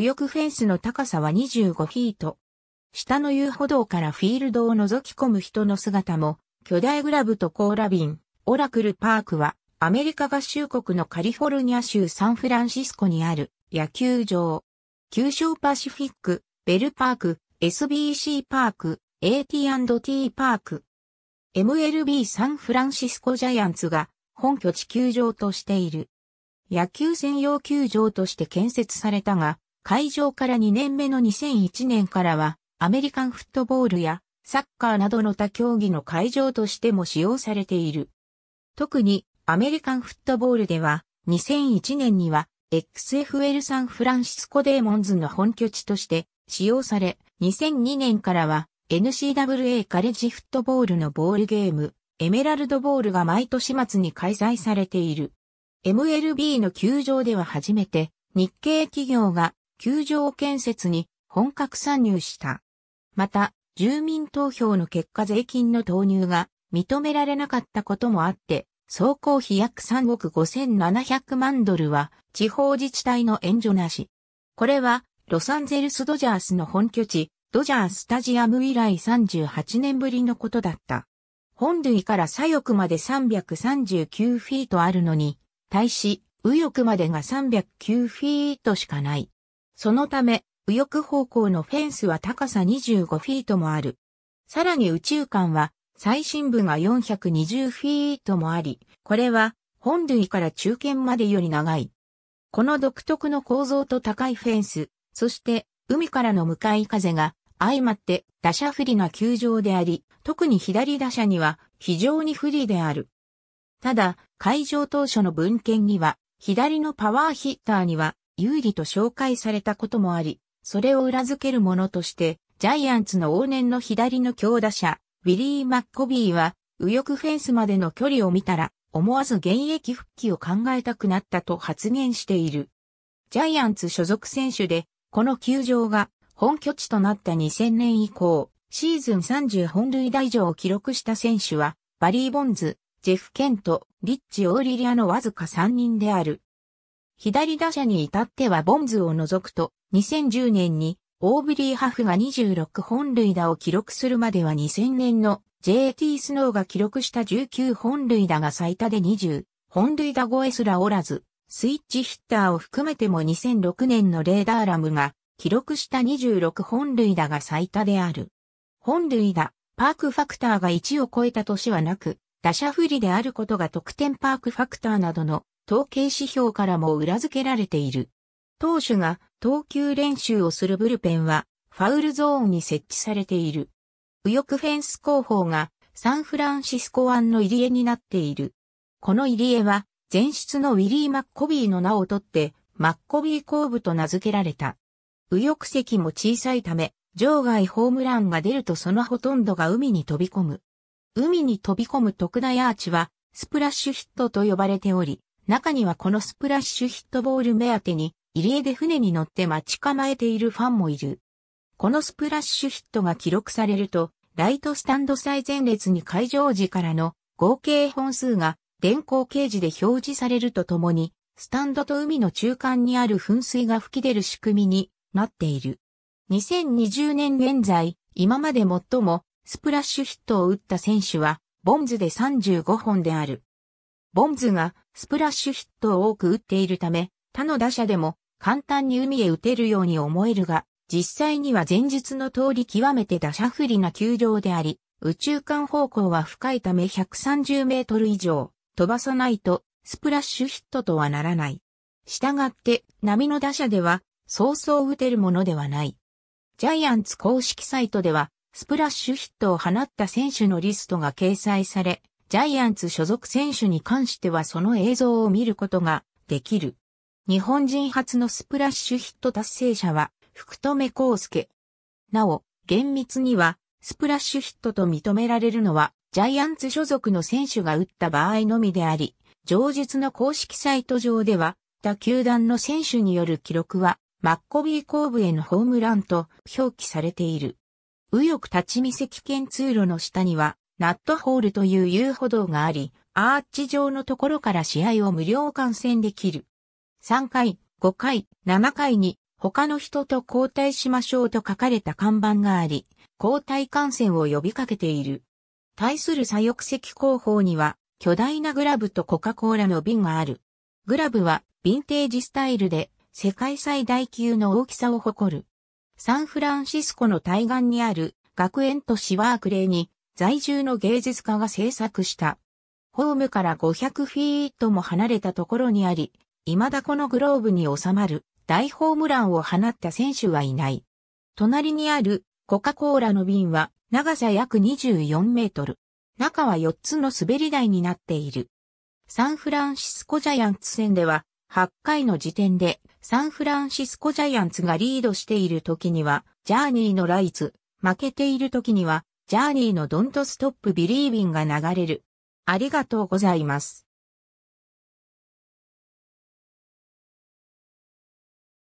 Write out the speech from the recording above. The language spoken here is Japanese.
右翼フェンスの高さは25フィート。下の遊歩道からフィールドを覗き込む人の姿も、巨大グラブとコーラビン、オラクルパークは、アメリカ合衆国のカリフォルニア州サンフランシスコにある野球場。九州パシフィック、ベルパーク、SBC パーク、AT&T パーク。MLB サンフランシスコジャイアンツが本拠地球場としている。野球専用球場として建設されたが、会場から2年目の2001年からは、アメリカンフットボールやサッカーなどの他競技の会場としても使用されている。特にアメリカンフットボールでは2001年には XFL サンフランシスコデーモンズの本拠地として使用され2002年からは n c w a カレッジフットボールのボールゲームエメラルドボールが毎年末に開催されている。MLB の球場では初めて日系企業が球場建設に本格参入した。また、住民投票の結果税金の投入が認められなかったこともあって、総工費約3億5700万ドルは地方自治体の援助なし。これはロサンゼルスドジャースの本拠地、ドジャースタジアム以来38年ぶりのことだった。本塁から左翼まで339フィートあるのに、対し右翼までが309フィートしかない。そのため、右翼方向のフェンスは高さ25フィートもある。さらに宇宙間は最深部が420フィートもあり、これは本類から中堅までより長い。この独特の構造と高いフェンス、そして海からの向かい風が相まって打者不利な球場であり、特に左打者には非常に不利である。ただ、会場当初の文献には、左のパワーヒッターには有利と紹介されたこともあり、それを裏付けるものとして、ジャイアンツの往年の左の強打者、ウィリー・マッコビーは、右翼フェンスまでの距離を見たら、思わず現役復帰を考えたくなったと発言している。ジャイアンツ所属選手で、この球場が本拠地となった2000年以降、シーズン30本塁打以上を記録した選手は、バリー・ボンズ、ジェフ・ケント、リッチ・オーリリアのわずか3人である。左打者に至ってはボンズを除くと、2010年にオーブリー・ハフが26本塁打を記録するまでは2000年の JT スノーが記録した19本塁打が最多で20本塁打超えすらおらず、スイッチヒッターを含めても2006年のレーダーラムが記録した26本塁打が最多である。本塁打、パークファクターが1を超えた年はなく、打者不利であることが得点パークファクターなどの統計指標からも裏付けられている。投手が投球練習をするブルペンはファウルゾーンに設置されている。右翼フェンス後方がサンフランシスコ湾の入り江になっている。この入り江は前出のウィリー・マッコビーの名を取ってマッコビー後部と名付けられた。右翼席も小さいため、場外ホームランが出るとそのほとんどが海に飛び込む。海に飛び込む特大アーチはスプラッシュヒットと呼ばれており、中にはこのスプラッシュヒットボール目当てに、入江で船に乗って待ち構えているファンもいる。このスプラッシュヒットが記録されると、ライトスタンド最前列に会場時からの合計本数が電光掲示で表示されるとともに、スタンドと海の中間にある噴水が吹き出る仕組みになっている。2020年現在、今まで最もスプラッシュヒットを打った選手は、ボンズで35本である。ボンズがスプラッシュヒットを多く打っているため、他の打者でも簡単に海へ打てるように思えるが、実際には前述の通り極めて打者不利な球場であり、宇宙間方向は深いため130メートル以上飛ばさないとスプラッシュヒットとはならない。従って波の打者では早々打てるものではない。ジャイアンツ公式サイトではスプラッシュヒットを放った選手のリストが掲載され、ジャイアンツ所属選手に関してはその映像を見ることができる。日本人初のスプラッシュヒット達成者は福留孝介。なお、厳密にはスプラッシュヒットと認められるのはジャイアンツ所属の選手が打った場合のみであり、上述の公式サイト上では、他球団の選手による記録は、マッコビー後部へのホームランと表記されている。右翼立ち見席券通路の下には、ナットホールという遊歩道があり、アーチ状のところから試合を無料観戦できる。3回、5回、7回に他の人と交代しましょうと書かれた看板があり、交代観戦を呼びかけている。対する左翼席後方には巨大なグラブとコカ・コーラの瓶がある。グラブはヴィンテージスタイルで世界最大級の大きさを誇る。サンフランシスコの対岸にある学園都市ワークレーに在住の芸術家が制作した。ホームから500フィートも離れたところにあり、未だこのグローブに収まる大ホームランを放った選手はいない。隣にあるコカ・コーラの瓶は長さ約24メートル。中は4つの滑り台になっている。サンフランシスコジャイアンツ戦では8回の時点でサンフランシスコジャイアンツがリードしている時にはジャーニーのライズ、負けている時にはジャーニーのドントストップビリービンが流れる。ありがとうございます。